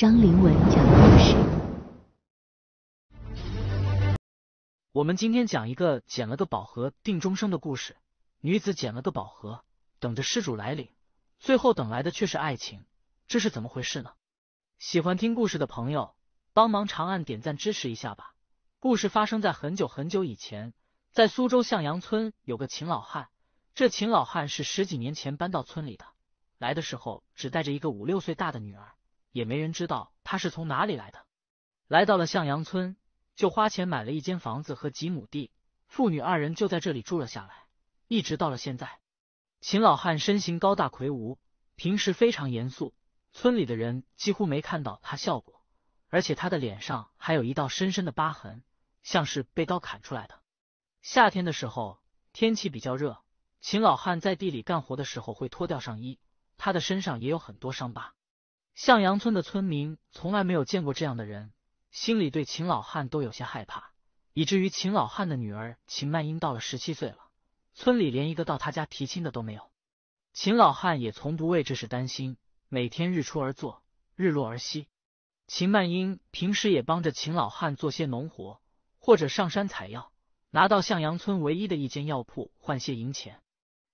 张灵文讲故事。我们今天讲一个捡了个宝盒定终生的故事。女子捡了个宝盒，等着失主来领，最后等来的却是爱情，这是怎么回事呢？喜欢听故事的朋友，帮忙长按点赞支持一下吧。故事发生在很久很久以前，在苏州向阳村有个秦老汉，这秦老汉是十几年前搬到村里的，来的时候只带着一个五六岁大的女儿。也没人知道他是从哪里来的。来到了向阳村，就花钱买了一间房子和几亩地，父女二人就在这里住了下来，一直到了现在。秦老汉身形高大魁梧，平时非常严肃，村里的人几乎没看到他笑过，而且他的脸上还有一道深深的疤痕，像是被刀砍出来的。夏天的时候，天气比较热，秦老汉在地里干活的时候会脱掉上衣，他的身上也有很多伤疤。向阳村的村民从来没有见过这样的人，心里对秦老汉都有些害怕，以至于秦老汉的女儿秦曼英到了十七岁了，村里连一个到他家提亲的都没有。秦老汉也从不为这事担心，每天日出而作，日落而息。秦曼英平时也帮着秦老汉做些农活，或者上山采药，拿到向阳村唯一的一间药铺换些银钱。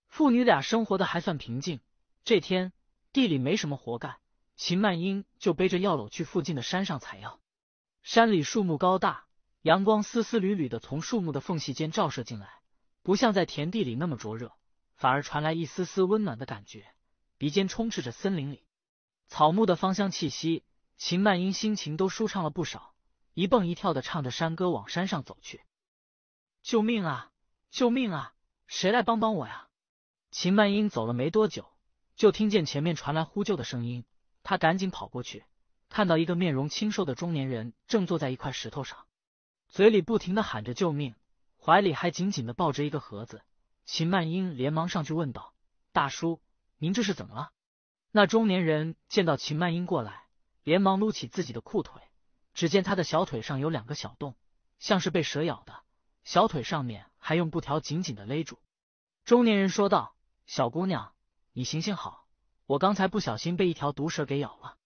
父女俩生活的还算平静。这天地里没什么活干。秦曼英就背着药篓去附近的山上采药。山里树木高大，阳光丝丝缕缕的从树木的缝隙间照射进来，不像在田地里那么灼热，反而传来一丝丝温暖的感觉。鼻尖充斥着森林里草木的芳香气息，秦曼英心情都舒畅了不少，一蹦一跳的唱着山歌往山上走去。“救命啊！救命啊！谁来帮帮我呀？”秦曼英走了没多久，就听见前面传来呼救的声音。他赶紧跑过去，看到一个面容清瘦的中年人正坐在一块石头上，嘴里不停的喊着救命，怀里还紧紧的抱着一个盒子。秦曼英连忙上去问道：“大叔，您这是怎么了？”那中年人见到秦曼英过来，连忙撸起自己的裤腿，只见他的小腿上有两个小洞，像是被蛇咬的，小腿上面还用布条紧紧的勒住。中年人说道：“小姑娘，你行行好。”我刚才不小心被一条毒蛇给咬了，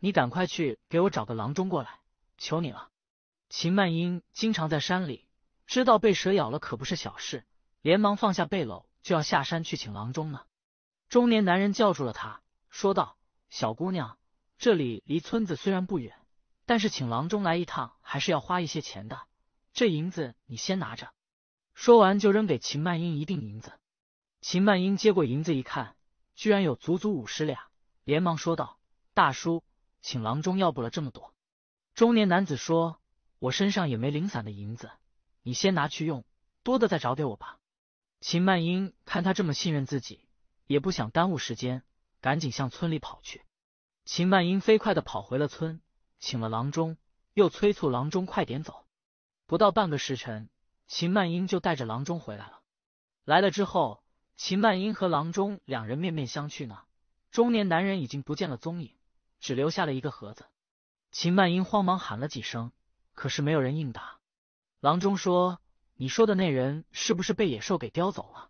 你赶快去给我找个郎中过来，求你了！秦曼英经常在山里，知道被蛇咬了可不是小事，连忙放下背篓就要下山去请郎中呢。中年男人叫住了他，说道：“小姑娘，这里离村子虽然不远，但是请郎中来一趟还是要花一些钱的，这银子你先拿着。”说完就扔给秦曼英一锭银子。秦曼英接过银子一看。居然有足足五十两，连忙说道：“大叔，请郎中要不了这么多。”中年男子说：“我身上也没零散的银子，你先拿去用，多的再找给我吧。”秦曼英看他这么信任自己，也不想耽误时间，赶紧向村里跑去。秦曼英飞快的跑回了村，请了郎中，又催促郎中快点走。不到半个时辰，秦曼英就带着郎中回来了。来了之后。秦曼英和郎中两人面面相觑呢。中年男人已经不见了踪影，只留下了一个盒子。秦曼英慌忙喊了几声，可是没有人应答。郎中说：“你说的那人是不是被野兽给叼走了？”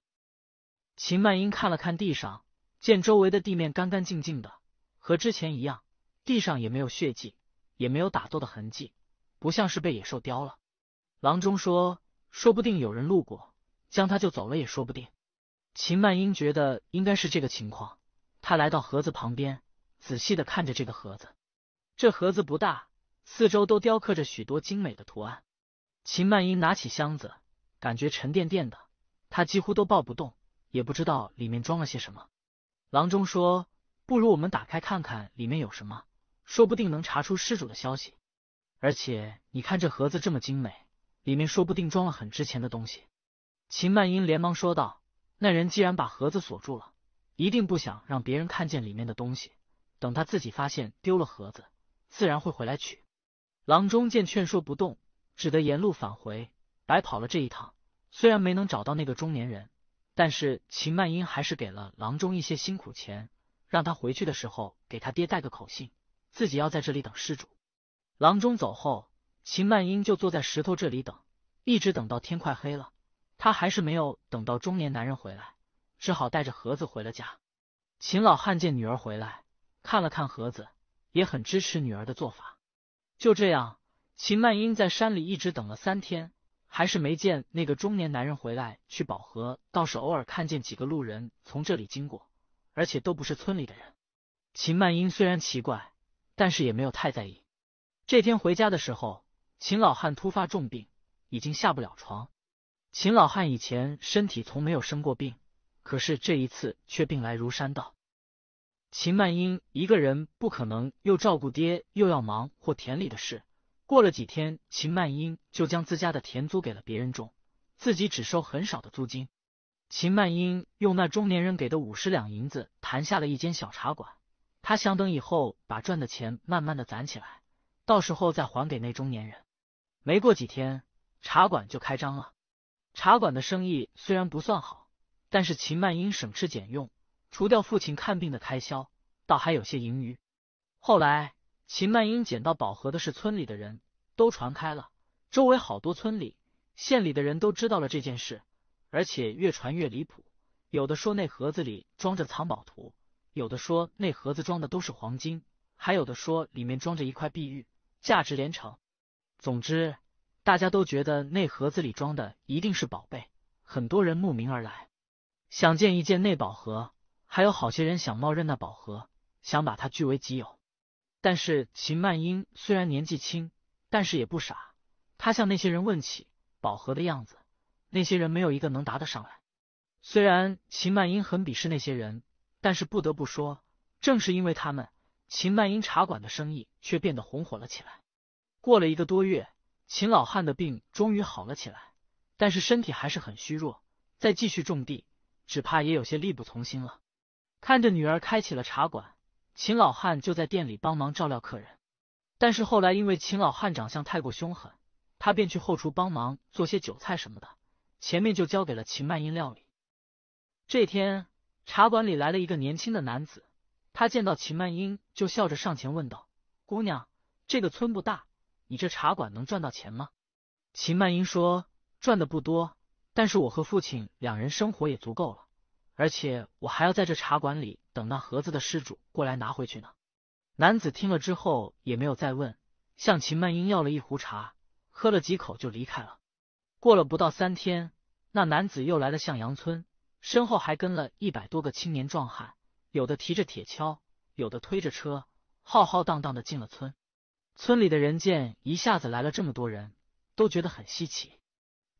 秦曼英看了看地上，见周围的地面干干净净的，和之前一样，地上也没有血迹，也没有打斗的痕迹，不像是被野兽叼了。郎中说：“说不定有人路过，将他救走了也说不定。”秦曼英觉得应该是这个情况，她来到盒子旁边，仔细的看着这个盒子。这盒子不大，四周都雕刻着许多精美的图案。秦曼英拿起箱子，感觉沉甸甸的，她几乎都抱不动，也不知道里面装了些什么。郎中说：“不如我们打开看看里面有什么，说不定能查出失主的消息。而且你看这盒子这么精美，里面说不定装了很值钱的东西。”秦曼英连忙说道。那人既然把盒子锁住了，一定不想让别人看见里面的东西。等他自己发现丢了盒子，自然会回来取。郎中见劝说不动，只得沿路返回，白跑了这一趟。虽然没能找到那个中年人，但是秦曼英还是给了郎中一些辛苦钱，让他回去的时候给他爹带个口信，自己要在这里等失主。郎中走后，秦曼英就坐在石头这里等，一直等到天快黑了。他还是没有等到中年男人回来，只好带着盒子回了家。秦老汉见女儿回来，看了看盒子，也很支持女儿的做法。就这样，秦曼英在山里一直等了三天，还是没见那个中年男人回来去宝盒，倒是偶尔看见几个路人从这里经过，而且都不是村里的人。秦曼英虽然奇怪，但是也没有太在意。这天回家的时候，秦老汉突发重病，已经下不了床。秦老汉以前身体从没有生过病，可是这一次却病来如山倒。秦曼英一个人不可能又照顾爹，又要忙或田里的事。过了几天，秦曼英就将自家的田租给了别人种，自己只收很少的租金。秦曼英用那中年人给的五十两银子谈下了一间小茶馆，他想等以后把赚的钱慢慢的攒起来，到时候再还给那中年人。没过几天，茶馆就开张了。茶馆的生意虽然不算好，但是秦曼英省吃俭用，除掉父亲看病的开销，倒还有些盈余。后来秦曼英捡到宝盒的是村里的人都传开了，周围好多村里、县里的人都知道了这件事，而且越传越离谱。有的说那盒子里装着藏宝图，有的说那盒子装的都是黄金，还有的说里面装着一块碧玉，价值连城。总之。大家都觉得那盒子里装的一定是宝贝，很多人慕名而来，想见一见那宝盒，还有好些人想冒认那宝盒，想把它据为己有。但是秦曼英虽然年纪轻，但是也不傻，她向那些人问起宝盒的样子，那些人没有一个能答得上来。虽然秦曼英很鄙视那些人，但是不得不说，正是因为他们，秦曼英茶馆的生意却变得红火了起来。过了一个多月。秦老汉的病终于好了起来，但是身体还是很虚弱，再继续种地，只怕也有些力不从心了。看着女儿开启了茶馆，秦老汉就在店里帮忙照料客人。但是后来因为秦老汉长相太过凶狠，他便去后厨帮忙做些酒菜什么的，前面就交给了秦曼英料理。这天，茶馆里来了一个年轻的男子，他见到秦曼英就笑着上前问道：“姑娘，这个村不大。”你这茶馆能赚到钱吗？秦曼英说，赚的不多，但是我和父亲两人生活也足够了，而且我还要在这茶馆里等那盒子的失主过来拿回去呢。男子听了之后也没有再问，向秦曼英要了一壶茶，喝了几口就离开了。过了不到三天，那男子又来了向阳村，身后还跟了一百多个青年壮汉，有的提着铁锹，有的推着车，浩浩荡荡的进了村。村里的人见一下子来了这么多人都觉得很稀奇，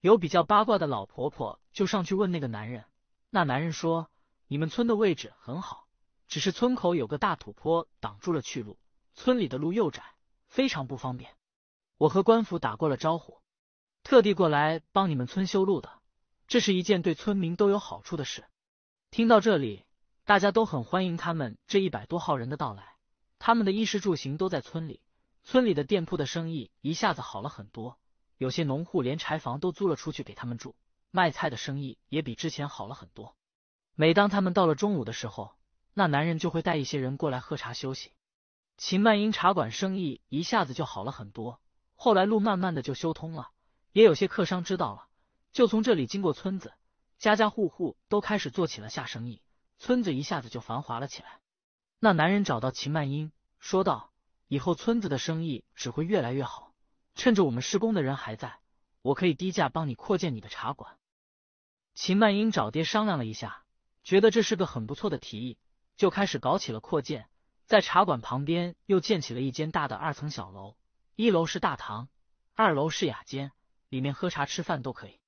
有比较八卦的老婆婆就上去问那个男人。那男人说：“你们村的位置很好，只是村口有个大土坡挡住了去路，村里的路又窄，非常不方便。我和官府打过了招呼，特地过来帮你们村修路的，这是一件对村民都有好处的事。”听到这里，大家都很欢迎他们这一百多号人的到来，他们的衣食住行都在村里。村里的店铺的生意一下子好了很多，有些农户连柴房都租了出去给他们住，卖菜的生意也比之前好了很多。每当他们到了中午的时候，那男人就会带一些人过来喝茶休息。秦曼英茶馆生意一下子就好了很多。后来路慢慢的就修通了，也有些客商知道了，就从这里经过村子，家家户户都开始做起了下生意，村子一下子就繁华了起来。那男人找到秦曼英，说道。以后村子的生意只会越来越好。趁着我们施工的人还在，我可以低价帮你扩建你的茶馆。秦曼英找爹商量了一下，觉得这是个很不错的提议，就开始搞起了扩建。在茶馆旁边又建起了一间大的二层小楼，一楼是大堂，二楼是雅间，里面喝茶吃饭都可以。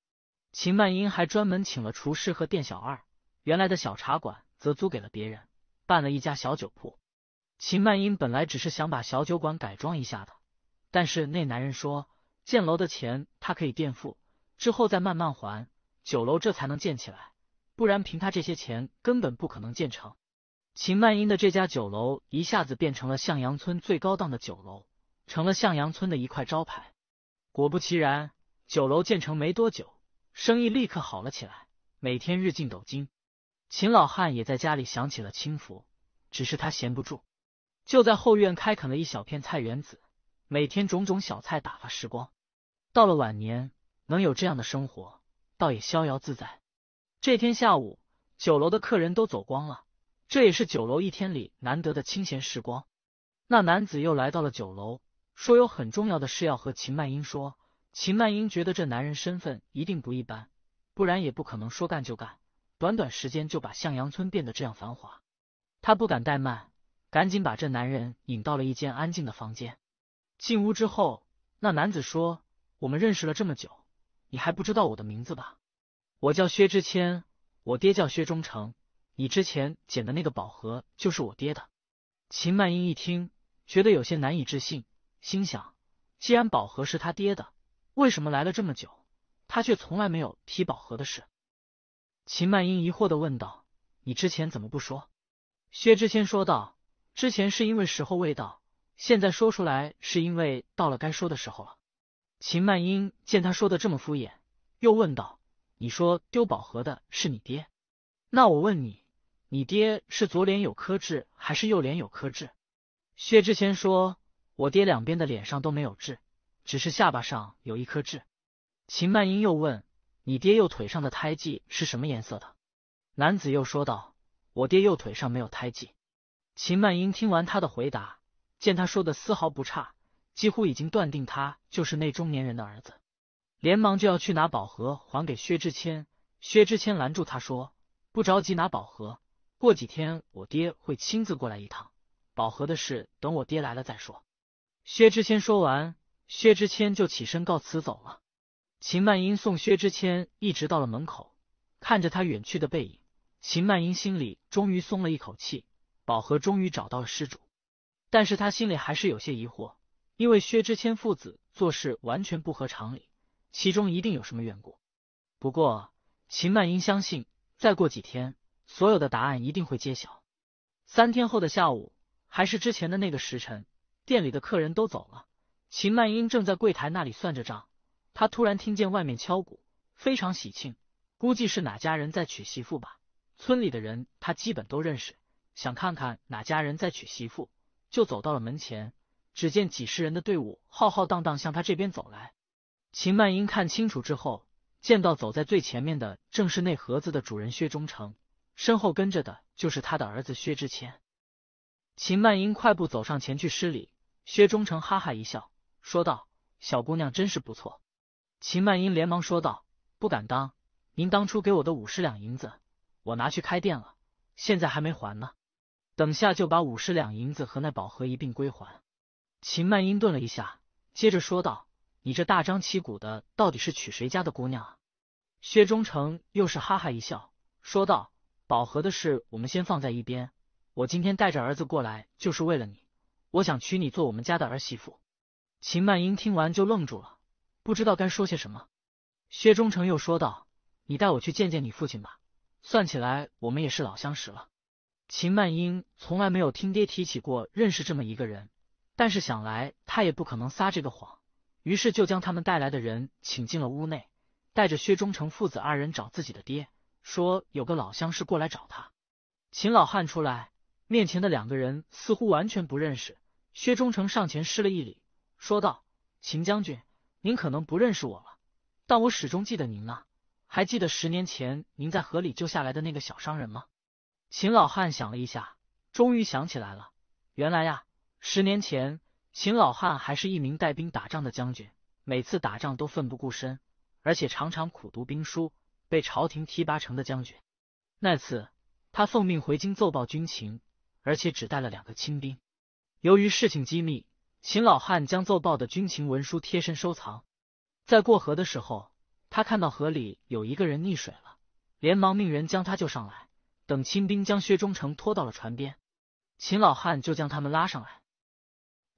秦曼英还专门请了厨师和店小二，原来的小茶馆则租给了别人，办了一家小酒铺。秦曼英本来只是想把小酒馆改装一下的，但是那男人说建楼的钱他可以垫付，之后再慢慢还酒楼，这才能建起来，不然凭他这些钱根本不可能建成。秦曼英的这家酒楼一下子变成了向阳村最高档的酒楼，成了向阳村的一块招牌。果不其然，酒楼建成没多久，生意立刻好了起来，每天日进斗金。秦老汉也在家里享起了清福，只是他闲不住。就在后院开垦了一小片菜园子，每天种种小菜打发时光。到了晚年，能有这样的生活，倒也逍遥自在。这天下午，酒楼的客人都走光了，这也是酒楼一天里难得的清闲时光。那男子又来到了酒楼，说有很重要的事要和秦曼英说。秦曼英觉得这男人身份一定不一般，不然也不可能说干就干，短短时间就把向阳村变得这样繁华。他不敢怠慢。赶紧把这男人引到了一间安静的房间。进屋之后，那男子说：“我们认识了这么久，你还不知道我的名字吧？我叫薛之谦，我爹叫薛中诚。你之前捡的那个宝盒就是我爹的。”秦曼英一听，觉得有些难以置信，心想：既然宝盒是他爹的，为什么来了这么久，他却从来没有提宝盒的事？秦曼英疑惑的问道：“你之前怎么不说？”薛之谦说道。之前是因为时候未到，现在说出来是因为到了该说的时候了。秦曼英见他说的这么敷衍，又问道：“你说丢宝盒的是你爹？那我问你，你爹是左脸有颗痣，还是右脸有颗痣？”薛之谦说：“我爹两边的脸上都没有痣，只是下巴上有一颗痣。”秦曼英又问：“你爹右腿上的胎记是什么颜色的？”男子又说道：“我爹右腿上没有胎记。”秦曼英听完他的回答，见他说的丝毫不差，几乎已经断定他就是那中年人的儿子，连忙就要去拿宝盒还给薛之谦。薛之谦拦住他说：“不着急拿宝盒，过几天我爹会亲自过来一趟，宝盒的事等我爹来了再说。”薛之谦说完，薛之谦就起身告辞走了。秦曼英送薛之谦一直到了门口，看着他远去的背影，秦曼英心里终于松了一口气。宝和终于找到了失主，但是他心里还是有些疑惑，因为薛之谦父子做事完全不合常理，其中一定有什么缘故。不过秦曼英相信，再过几天，所有的答案一定会揭晓。三天后的下午，还是之前的那个时辰，店里的客人都走了，秦曼英正在柜台那里算着账，她突然听见外面敲鼓，非常喜庆，估计是哪家人在娶媳妇吧。村里的人他基本都认识。想看看哪家人在娶媳妇，就走到了门前。只见几十人的队伍浩浩荡荡向他这边走来。秦曼英看清楚之后，见到走在最前面的正是那盒子的主人薛忠诚，身后跟着的就是他的儿子薛之谦。秦曼英快步走上前去施礼。薛忠诚哈哈一笑，说道：“小姑娘真是不错。”秦曼英连忙说道：“不敢当，您当初给我的五十两银子，我拿去开店了，现在还没还呢。”等下就把五十两银子和那宝盒一并归还。秦曼英顿了一下，接着说道：“你这大张旗鼓的，到底是娶谁家的姑娘啊？”薛忠诚又是哈哈一笑，说道：“宝盒的事我们先放在一边，我今天带着儿子过来就是为了你，我想娶你做我们家的儿媳妇。”秦曼英听完就愣住了，不知道该说些什么。薛忠成又说道：“你带我去见见你父亲吧，算起来我们也是老相识了。”秦曼英从来没有听爹提起过认识这么一个人，但是想来他也不可能撒这个谎，于是就将他们带来的人请进了屋内，带着薛忠成父子二人找自己的爹，说有个老相识过来找他。秦老汉出来，面前的两个人似乎完全不认识。薛忠成上前施了一礼，说道：“秦将军，您可能不认识我了，但我始终记得您呢。还记得十年前您在河里救下来的那个小商人吗？”秦老汉想了一下，终于想起来了。原来呀，十年前，秦老汉还是一名带兵打仗的将军，每次打仗都奋不顾身，而且常常苦读兵书，被朝廷提拔成的将军。那次，他奉命回京奏报军情，而且只带了两个亲兵。由于事情机密，秦老汉将奏报的军情文书贴身收藏。在过河的时候，他看到河里有一个人溺水了，连忙命人将他救上来。等清兵将薛忠诚拖到了船边，秦老汉就将他们拉上来。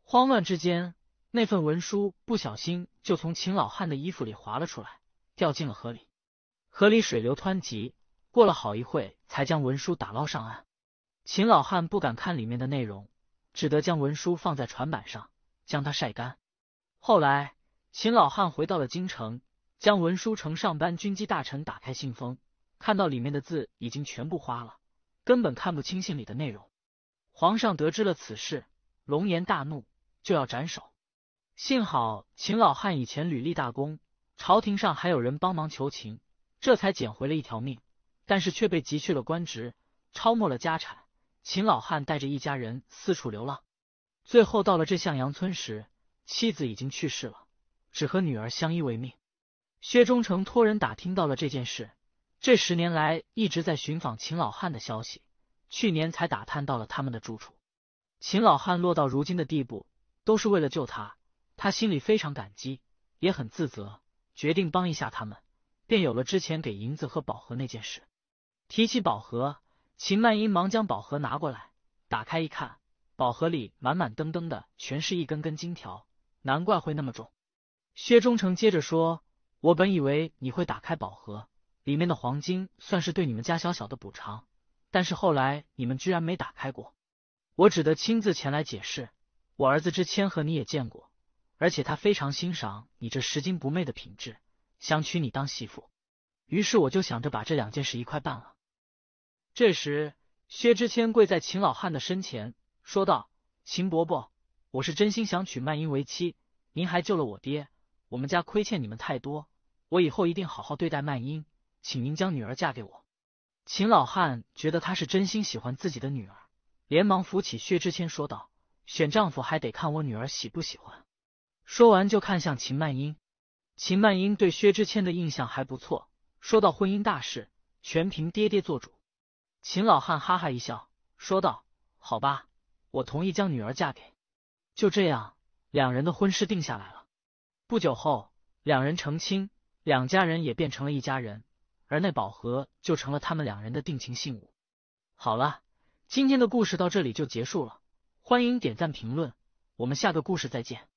慌乱之间，那份文书不小心就从秦老汉的衣服里滑了出来，掉进了河里。河里水流湍急，过了好一会才将文书打捞上岸。秦老汉不敢看里面的内容，只得将文书放在船板上，将它晒干。后来，秦老汉回到了京城，将文书呈上班军机大臣，打开信封。看到里面的字已经全部花了，根本看不清信里的内容。皇上得知了此事，龙颜大怒，就要斩首。幸好秦老汉以前屡立大功，朝廷上还有人帮忙求情，这才捡回了一条命。但是却被急去了官职，抄没了家产。秦老汉带着一家人四处流浪，最后到了这向阳村时，妻子已经去世了，只和女儿相依为命。薛忠成托人打听到了这件事。这十年来一直在寻访秦老汉的消息，去年才打探到了他们的住处。秦老汉落到如今的地步，都是为了救他，他心里非常感激，也很自责，决定帮一下他们，便有了之前给银子和宝盒那件事。提起宝盒，秦曼英忙将宝盒拿过来，打开一看，宝盒里满满登登的，全是一根根金条，难怪会那么重。薛忠成接着说：“我本以为你会打开宝盒。”里面的黄金算是对你们家小小的补偿，但是后来你们居然没打开过，我只得亲自前来解释。我儿子之谦和你也见过，而且他非常欣赏你这拾金不昧的品质，想娶你当媳妇。于是我就想着把这两件事一块办了。这时，薛之谦跪在秦老汉的身前说道：“秦伯伯，我是真心想娶曼英为妻，您还救了我爹，我们家亏欠你们太多，我以后一定好好对待曼英。”请您将女儿嫁给我。秦老汉觉得他是真心喜欢自己的女儿，连忙扶起薛之谦说道：“选丈夫还得看我女儿喜不喜欢。”说完就看向秦曼英。秦曼英对薛之谦的印象还不错，说到婚姻大事，全凭爹爹做主。秦老汉哈哈一笑，说道：“好吧，我同意将女儿嫁给。”就这样，两人的婚事定下来了。不久后，两人成亲，两家人也变成了一家人。而那宝盒就成了他们两人的定情信物。好了，今天的故事到这里就结束了，欢迎点赞评论，我们下个故事再见。